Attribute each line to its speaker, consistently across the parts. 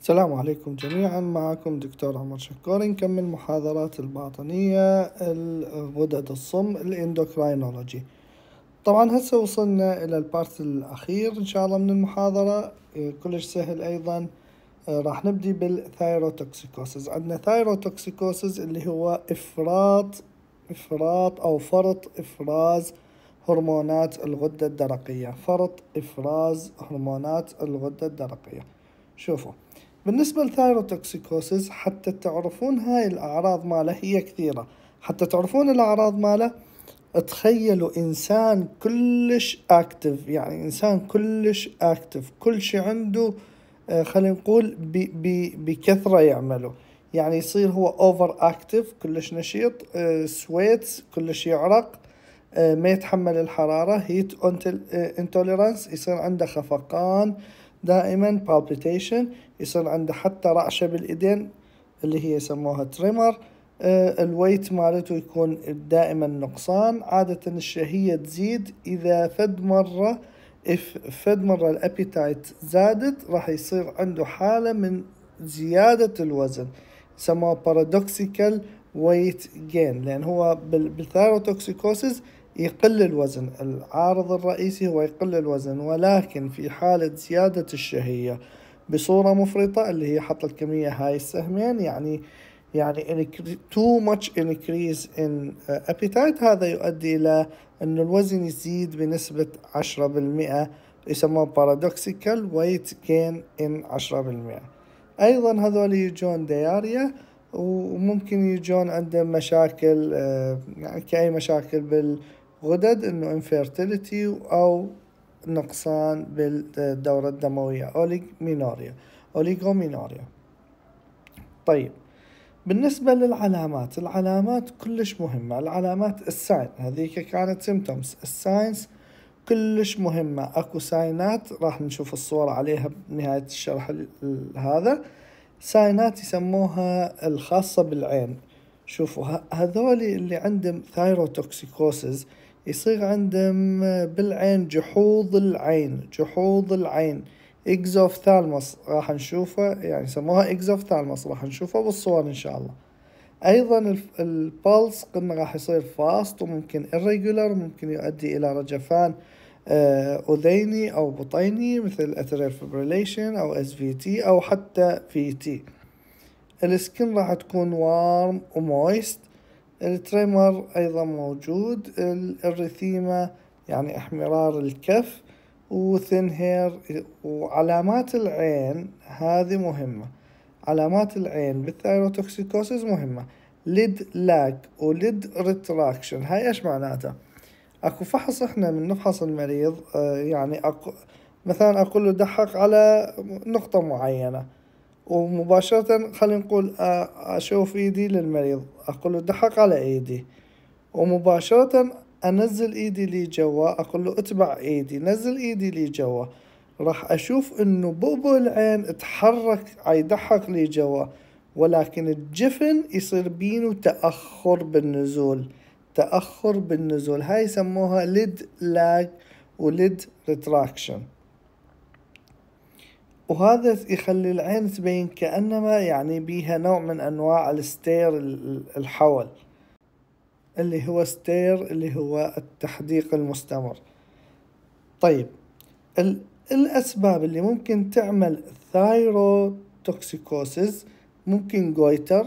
Speaker 1: السلام عليكم جميعا معكم دكتور عمر شكوري نكمل محاضرات الباطنية الغدد الصم الاندوكراينولوجي طبعا هسه وصلنا الى البارت الاخير ان شاء الله من المحاضرة آه، كلش سهل ايضا آه، راح نبدي بالثايروتوكسيكوسز عندنا ثايروتوكسيكوسز اللي هو افراط افراط او فرط افراز هرمونات الغدة الدرقية فرط افراز هرمونات الغدة الدرقية شوفوا بالنسبة للثايروتوكسيكوسيس حتى تعرفون هاي الأعراض ماله هي كثيرة حتى تعرفون الأعراض ماله تخيلوا إنسان كلش أكتف يعني إنسان كلش أكتف كل شيء عنده آه، خلينا نقول بكثرة يعمله يعني يصير هو اوفر اكتف كلش نشيط سويتس آه، كلش يعرق آه، ما يتحمل الحرارة هيت انتوليرانس يصير عنده خفقان دائما بالبيتيشن يصير عنده حتى رعشة بالإيدين اللي هي يسموها تريمر آه، الويت مالته يكون دائما نقصان عادة الشهية تزيد إذا فد مرة اف فد مرة الأبيتايت زادت راح يصير عنده حالة من زيادة الوزن يسموها بارادوكسيكال ويت جين لأن هو بالثيروتوكسيكوسيس يقل الوزن العارض الرئيسي هو يقل الوزن ولكن في حالة زيادة الشهية بصورة مفرطة اللي هي حط الكمية هاي السهمين يعني يعني تو ماتش انكريز ان ابيتايت هذا يؤدي الى أن الوزن يزيد بنسبة 10% يسموه بارادوكسيكال ويت جين ان 10% ايضا هذول يجون دياريا وممكن يجون عندهم مشاكل uh، يعني كأي مشاكل بالغدد انه انفيرتيليتي او نقصان بالدورة الدموية أوليغمينوريا أوليغومينوريا طيب بالنسبة للعلامات العلامات كلش مهمة العلامات الساين هذيك كانت سيمتومز الساينز كلش مهمة اكو ساينات راح نشوف الصورة عليها بنهاية الشرح هذا ساينات يسموها الخاصة بالعين شوفوا هذول اللي عندهم ثايروتوكسيكوسز يصير عندهم بالعين جحوظ العين جحوظ العين اكزوفثالموس راح نشوفه يعني سموها اكزوفثالموس راح نشوفه بالصور ان شاء الله ايضا البلس قلنا راح يصير فاست وممكن irregular ممكن يؤدي الى رجفان اذيني آه، او بطيني مثل اثيريال فبريليشن او اس في تي او حتى في تي السكن راح تكون وارم ومويست التريمر أيضا موجود الريثيما يعني احمرار الكف وثن هير وعلامات العين هذه مهمة علامات العين بالثايروتوكسيكوسيس مهمة ليد لاك وليد ريتراكشن هاي ايش معناتها اكو فحص احنا من نفحص المريض آه، يعني أق... مثلا اقول له دحق على نقطة معينة ومباشرة خلينا نقول أشوف إيدي للمريض أقول له دحق على إيدي ومباشرة أنزل إيدي لي جوا أقول له اتبع إيدي نزل إيدي لي جوا راح أشوف إنه بؤبؤ العين تحرك عيدحق لي جوا ولكن الجفن يصير بينه تأخر بالنزول تأخر بالنزول هاي يسموها ليد لاج وليد ريتراكشن وهذا يخلي العين تبين كأنما يعني بيها نوع من أنواع الستير الحول اللي هو ستير اللي هو التحديق المستمر طيب الأسباب اللي ممكن تعمل ثايروتوكسيكوسيس ممكن جويتر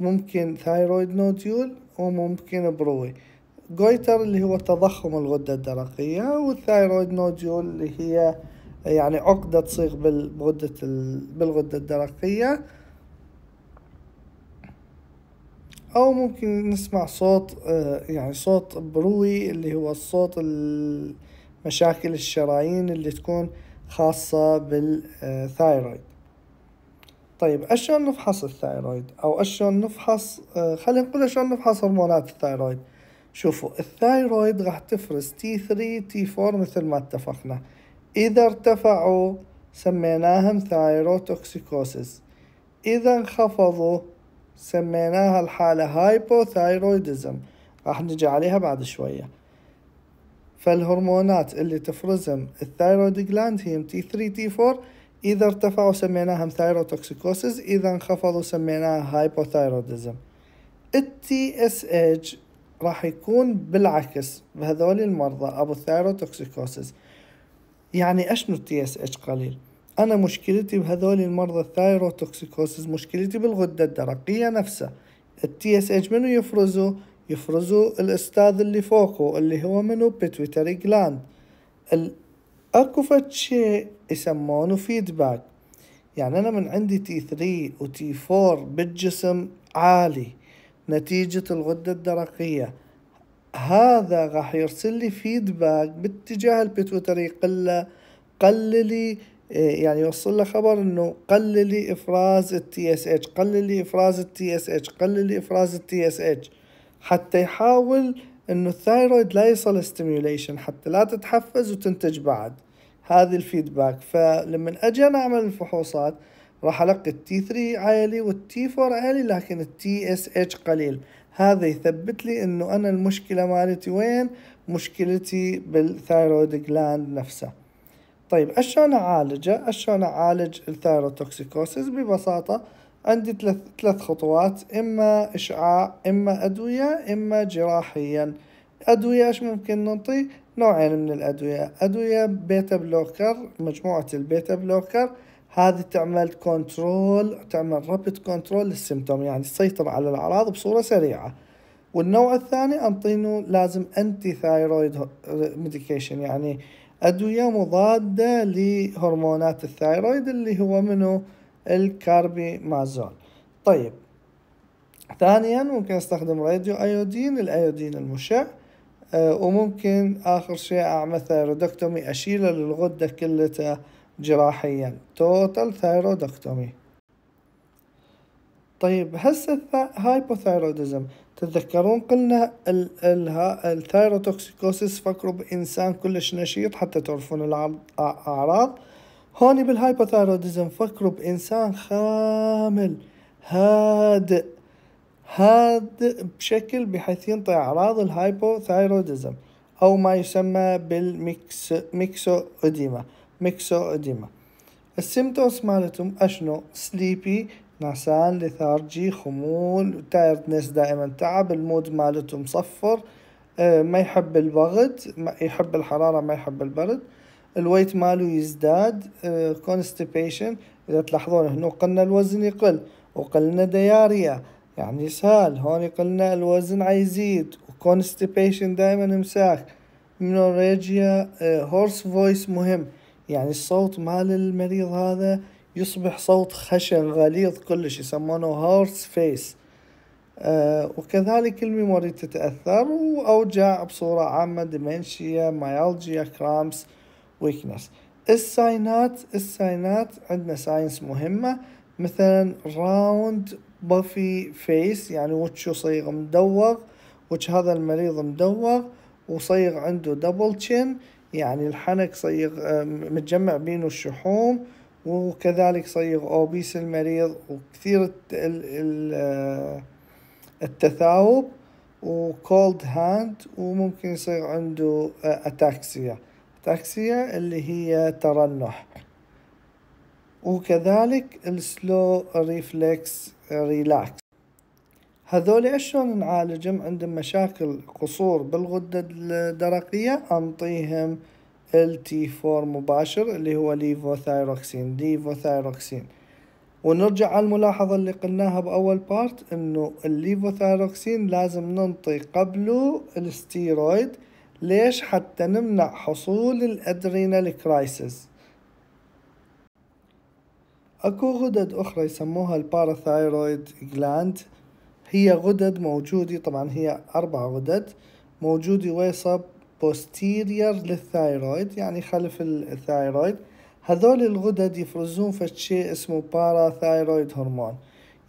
Speaker 1: ممكن ثايرويد نوديول وممكن بروي جويتر اللي هو تضخم الغدة الدرقية والثايرويد نوديول اللي هي يعني عقدة تصيغ بالغدة بالغدة الدرقية أو ممكن نسمع صوت آه، يعني صوت بروي اللي هو الصوت مشاكل الشرايين اللي تكون خاصة بالثايرويد طيب أشلون نفحص الثايرويد أو أشلون نفحص آه، خلينا نقول أشلون نفحص هرمونات الثايرويد شوفوا الثايرويد راح تفرز تي 3 تي 4 مثل ما اتفقنا إذا ارتفعوا سميناهم ثايروتوكسيكوسيس إذا انخفضوا سميناها الحالة هايبوثايرويدزم راح نجي عليها بعد شوية فالهرمونات اللي تفرزهم الثايرويد جلاند هي تي 3 تي 4 إذا ارتفعوا سميناهم ثايروتوكسيكوسيس إذا انخفضوا سميناها هايبوثايرويدزم التي اس اتش راح يكون بالعكس بهذول المرضى أبو الثايروتوكسيكوسيس يعني اشنو التي اس اتش قليل انا مشكلتي بهذول المرضى الثايروتوكسيكوسيس مشكلتي بالغده الدرقيه نفسها التي اس اتش منو يفرزه يفرزه الاستاذ اللي فوقه اللي هو منو بيتويتري جلاند اكو شيء يسمونه فيدباك يعني انا من عندي تي 3 وتي 4 بالجسم عالي نتيجة الغدة الدرقية هذا راح يرسل لي فيدباك باتجاه البيتويتري قل قللي إيه، يعني يوصل له خبر انه قللي افراز التي اس اتش قللي افراز التي اس اتش قللي افراز التي اس اتش حتى يحاول انه الثايرويد لا يصل ستيميوليشن حتى لا تتحفز وتنتج بعد هذه الفيدباك فلما اجي انا اعمل الفحوصات راح القي التي 3 عالي والتي 4 عالي لكن التي اس اتش قليل هذا يثبت لي انه انا المشكله مالتي وين مشكلتي بالثايرويد جلاند نفسه طيب اشلون اعالجه اشلون اعالج الثايروتوكسيكوسيس ببساطه عندي ثلاث ثلاث خطوات اما اشعاع اما ادويه اما جراحيا ادويه ايش ممكن نعطي نوعين من الادويه ادويه بيتا بلوكر مجموعه البيتا بلوكر هذه تعمل كنترول تعمل رابيد كنترول للسيمتوم يعني تسيطر على الأعراض بصورة سريعة والنوع الثاني أنطينه لازم أنتي ثايرويد ميديكيشن يعني أدوية مضادة لهرمونات الثايرويد اللي هو منه الكاربيمازول طيب ثانيا ممكن استخدم راديو ايودين الايودين المشع أه وممكن اخر شيء اعمل ثايرودكتومي اشيله للغده كلها جراحيا total thyroidectomy طيب هسه هايبوثايرودزم تتذكرون قلنا الثايروتوكسيكوسيس فكروا بإنسان كلش نشيط حتى تعرفون الأعراض هوني بالهايبوثايرودزم فكروا بإنسان خامل هادئ هادئ بشكل بحيث ينطي أعراض الهايبوثايرودزم أو ما يسمى بالميكسو ميكسو أديما ميكسو إديما السيمتومز مالتهم أشنو سليبي نعسان لثارجي خمول تايردنس دائما تعب المود مالتهم صفر آه، ما يحب البرد ما يحب الحرارة ما يحب البرد الويت ماله يزداد كونستيبيشن آه، إذا تلاحظون هنا قلنا الوزن يقل وقلنا دياريا يعني يسهل هون قلنا الوزن عيزيد وكونستيبيشن دائما امساك منوريجيا هورس فويس مهم يعني الصوت مال المريض هذا يصبح صوت خشن غليظ كلش يسمونه هورس فيس أه وكذلك الميموري تتأثر وأوجاع بصورة عامة دمنشيا مايالجيا كرامس ويكنس الساينات الساينات عندنا ساينس مهمة مثلا راوند بافي فيس يعني وش صيغ مدوغ وش هذا المريض مدوغ وصيغ عنده دبل تشين يعني الحنك صيغ آه، متجمع بينه الشحوم وكذلك صيغ أوبيس المريض وكثير آه، التثاوب وكولد هاند وممكن يصير عنده أتاكسيا آه، أتاكسيا اللي هي ترنح وكذلك السلو ريفلكس ريلاكس هذول شلون نعالجهم عندهم مشاكل قصور بالغدة الدرقية أنطيهم ال تي 4 مباشر اللي هو ليفوثايروكسين ليفوثايروكسين ونرجع على الملاحظة اللي قلناها بأول بارت إنه الليفوثايروكسين لازم ننطي قبله الستيرويد ليش حتى نمنع حصول الأدرينال كرايسيس أكو غدد أخرى يسموها الباراثايرويد جلاند هي غدد موجودة طبعا هي أربع غدد موجودة ويصب بوستيرير للثايرويد يعني خلف الثايرويد هذول الغدد يفرزون فد اسمه باراثايرويد هرمون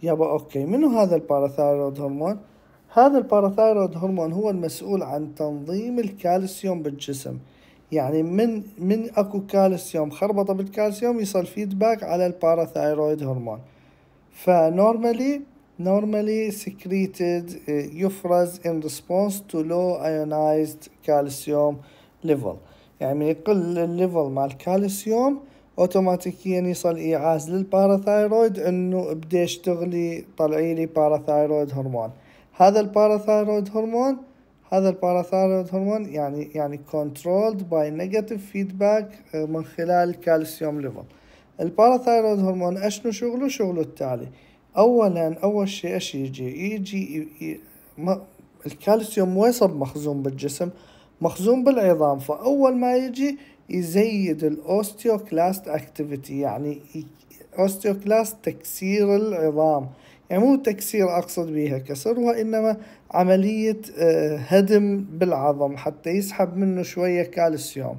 Speaker 1: يابا اوكي منو هذا الباراثايرويد هرمون هذا الباراثايرويد هرمون هو المسؤول عن تنظيم الكالسيوم بالجسم يعني من من اكو كالسيوم خربطه بالكالسيوم يصل فيدباك على الباراثايرويد هرمون فنورمالي normally secreted uh, يفرز in response to low ionized calcium level يعني من يقل الليفل مع الكالسيوم اوتوماتيكيا يصل ايعاز للباراثايرويد انه بدي اشتغلي طلعي لي باراثايرويد هرمون هذا الباراثايرويد هرمون هذا الباراثايرويد هرمون يعني يعني controlled by negative feedback uh, من خلال الكالسيوم ليفل الباراثايرويد هرمون اشنو شغله شغله التالي اولا اول شيء ايش يجي يجي, ما الكالسيوم وين صار مخزون بالجسم مخزون بالعظام فاول ما يجي يزيد الاوستيوكلاست اكتيفيتي يعني اوستيوكلاست تكسير العظام يعني مو تكسير اقصد بيها كسر وانما عمليه آه، هدم بالعظم حتى يسحب منه شويه كالسيوم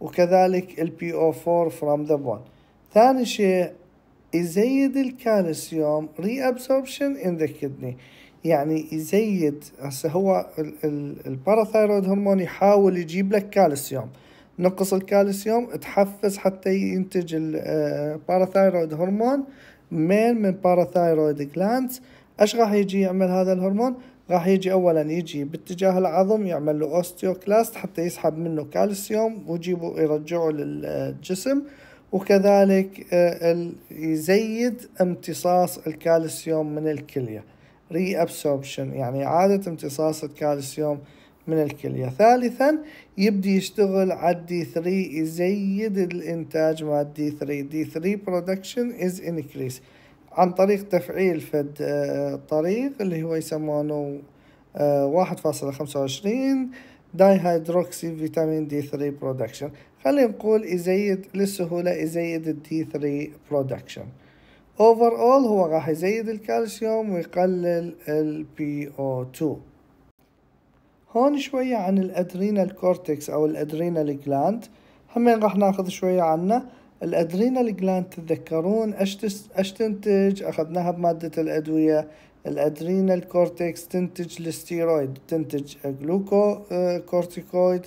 Speaker 1: وكذلك البي او 4 فروم ذا بون ثاني شيء يزيد الكالسيوم ري ابسوربشن ان ذا كدني يعني يزيد هسه هو الباراثايرويد هرمون يحاول يجيب لك كالسيوم نقص الكالسيوم تحفز حتى ينتج الباراثايرويد آه، هرمون مين من باراثايرويد جلاندز ايش راح يجي يعمل هذا الهرمون راح يجي اولا يجي باتجاه العظم يعمل له اوستيوكلاست حتى يسحب منه كالسيوم ويجيبه يرجعه للجسم وكذلك آه، يزيد امتصاص الكالسيوم من الكلية ري يعني إعادة امتصاص الكالسيوم من الكلية ثالثا يبدي يشتغل على الدي 3 يزيد الإنتاج مع الدي 3 دي 3 production is increase عن طريق تفعيل فد آه، طريق اللي هو يسمونه آه، واحد فاصلة خمسة وعشرين دايهيدروكسي فيتامين دي 3 برودكشن خلينا نقول يزيد للسهولة يزيد الدي 3 برودكشن اوفر اول هو راح يزيد الكالسيوم ويقلل البي او 2 هون شوية عن الادرينال كورتكس او الادرينال جلاند همين راح ناخذ شوية عنه الادرينال جلاند تتذكرون اش تنتج اخذناها بمادة الادوية الادرينال كورتكس تنتج الستيرويد تنتج جلوكو آه، كورتيكويد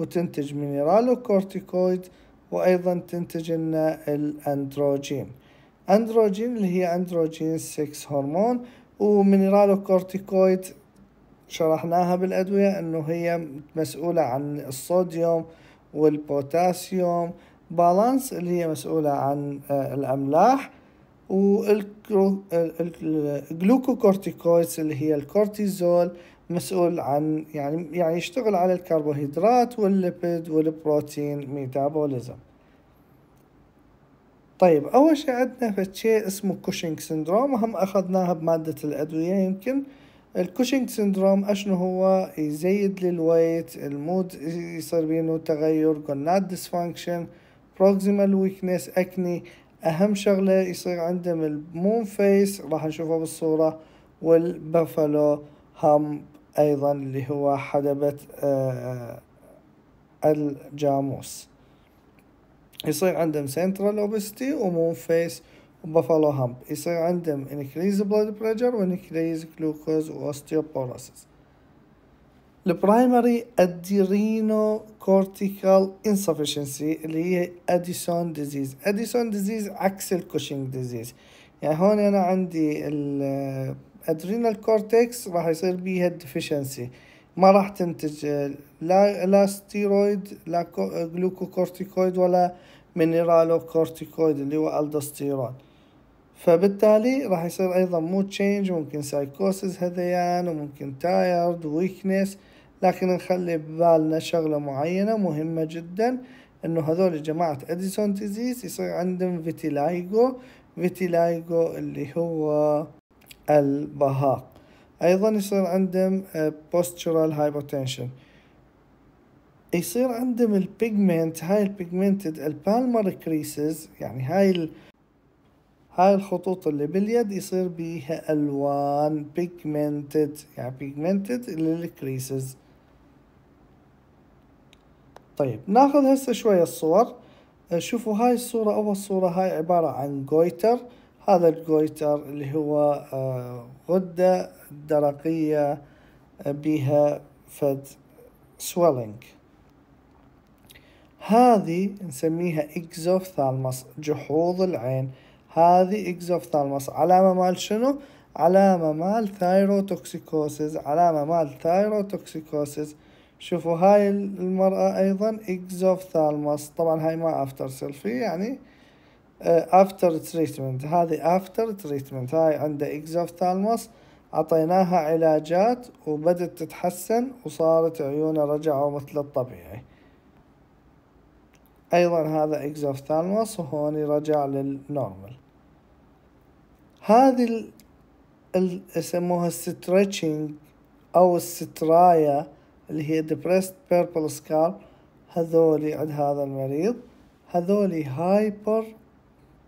Speaker 1: وتنتج مينيرالوكورتيكويد وأيضا تنتج لنا الأندروجين أندروجين اللي هي أندروجين 6 هرمون ومينيرالوكورتيكويد شرحناها بالأدوية أنه هي مسؤولة عن الصوديوم والبوتاسيوم بالانس اللي هي مسؤولة عن آه، الأملاح والجلوكوكورتيكويدز آه، اللي هي الكورتيزول مسؤول عن يعني يعني يشتغل على الكربوهيدرات والليبيد والبروتين ميتابوليزم طيب أول شيء عندنا فشيء اسمه كوشينج سندروم وهم أخذناها بمادة الأدوية يمكن الكوشينج سندروم أشنو هو يزيد للويت المود يصير بينه تغير جوناد ديسفانكشن بروكسيمال ويكنس أكني أهم شغلة يصير عندهم المون فيس راح نشوفها بالصورة والبافالو هم أيضا اللي هو حدبة آه، الجاموس يصير عندهم سنترال اوبستي ومون فيس وبفالو هامب يصير عندهم انكريز بلاد بريجر وانكريز جلوكوز واستيوبوروسيس البرايمري ادرينو كورتيكال انسفشنسي اللي هي اديسون ديزيز اديسون ديزيز عكس الكوشنج ديزيز يعني هون انا عندي الادرينال كورتكس راح يصير بيها ديفيشنسي ما راح تنتج لا لا ستيرويد لا جلوكوكورتيكويد ولا منرالو كورتيكويد اللي هو الدوستيرون فبالتالي راح يصير ايضا مو تشينج ممكن سايكوسيس هذيان وممكن تايرد ويكنس لكن نخلي ببالنا شغلة معينة مهمة جدا انه هذول جماعة اديسون ديزيز يصير عندهم فيتيلايجو فيتيلايجو اللي هو البهاق ايضا يصير عندهم آه, postural hypotension يصير عندهم البيجمنت هاي البيجمنتد البالمر كريسز يعني هاي ال... هاي الخطوط اللي باليد يصير بيها الوان بيجمنتد يعني بيجمنتد للكريسز طيب ناخذ هسه شوية الصور آه، شوفوا هاي الصورة أول صورة هاي عبارة عن جويتر هذا الجويتر اللي هو آه، غدة درقية بها فد سويلينج هذه نسميها اكزوفثالمس جحوظ العين هذه اكزوفثالمس علامة مال شنو؟ علامة مال ثايروتوكسيكوسيس علامة مال ثايروتوكسيكوسيس شوفوا هاي المرأة أيضا اكزوفثالمس طبعا هاي ما افتر سيلفي يعني افتر آه، تريتمنت هذه افتر تريتمنت هاي عنده اكزوفتالموس اعطيناها علاجات وبدت تتحسن وصارت عيونه رجعوا مثل الطبيعي ايضا هذا اكزوفتالموس وهون رجع للنورمال هذه يسموها الستريتشنج او السترايا اللي هي ديبرست بيربل سكار هذولي عند هذا المريض هذولي هايبر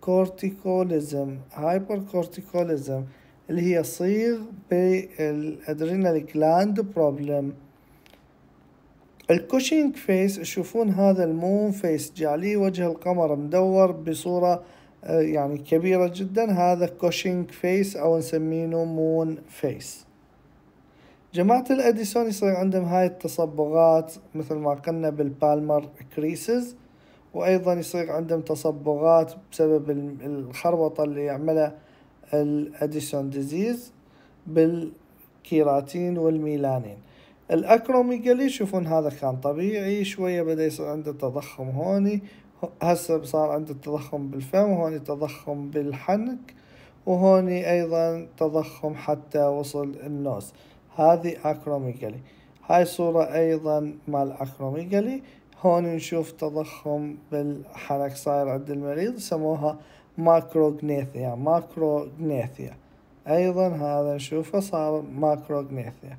Speaker 1: كورتيكوليزم هايبر كورتيكوليزم اللي هي صيغ بالادرينال جلاند بروبلم الكوشينج فيس تشوفون هذا المون فيس جعليه وجه القمر مدور بصورة آه، يعني كبيرة جدا هذا كوشينج فيس او نسمينه مون فيس جماعة الاديسون يصير عندهم هاي التصبغات مثل ما قلنا بالبالمر كريسز وايضا يصير عندهم تصبغات بسبب الخربطه اللي يعملها الاديسون ديزيز بالكيراتين والميلانين الاكروميجالي يشوفون هذا كان طبيعي شويه بدا يصير عنده تضخم هوني هسه صار عنده تضخم بالفم وهوني تضخم بالحنك وهوني ايضا تضخم حتى وصل النوز هذه اكروميجالي هاي صورة ايضا مال اكروميجالي هون نشوف تضخم بالحرك صاير عند المريض يسموها ماكروغنيثيا ماكروغنيثيا ايضا هذا نشوفه صار ماكروغنيثيا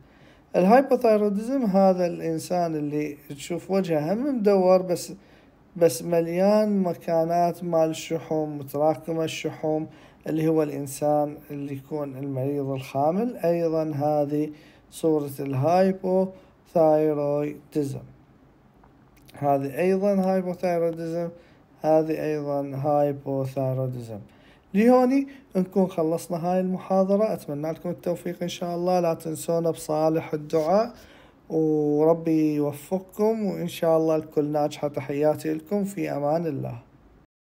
Speaker 1: الهايبوثايروديزم هذا الانسان اللي تشوف وجهه هم مدور بس بس مليان مكانات مال الشحوم متراكمة الشحوم اللي هو الإنسان اللي يكون المريض الخامل أيضا هذه صورة الهايبوثايرويدزم هذه أيضا هايبوثايرودزم هذه أيضا هايبوثايرودزم لهوني نكون خلصنا هاي المحاضرة أتمنى لكم التوفيق إن شاء الله لا تنسونا بصالح الدعاء وربي يوفقكم وإن شاء الله الكل ناجحة تحياتي لكم في أمان الله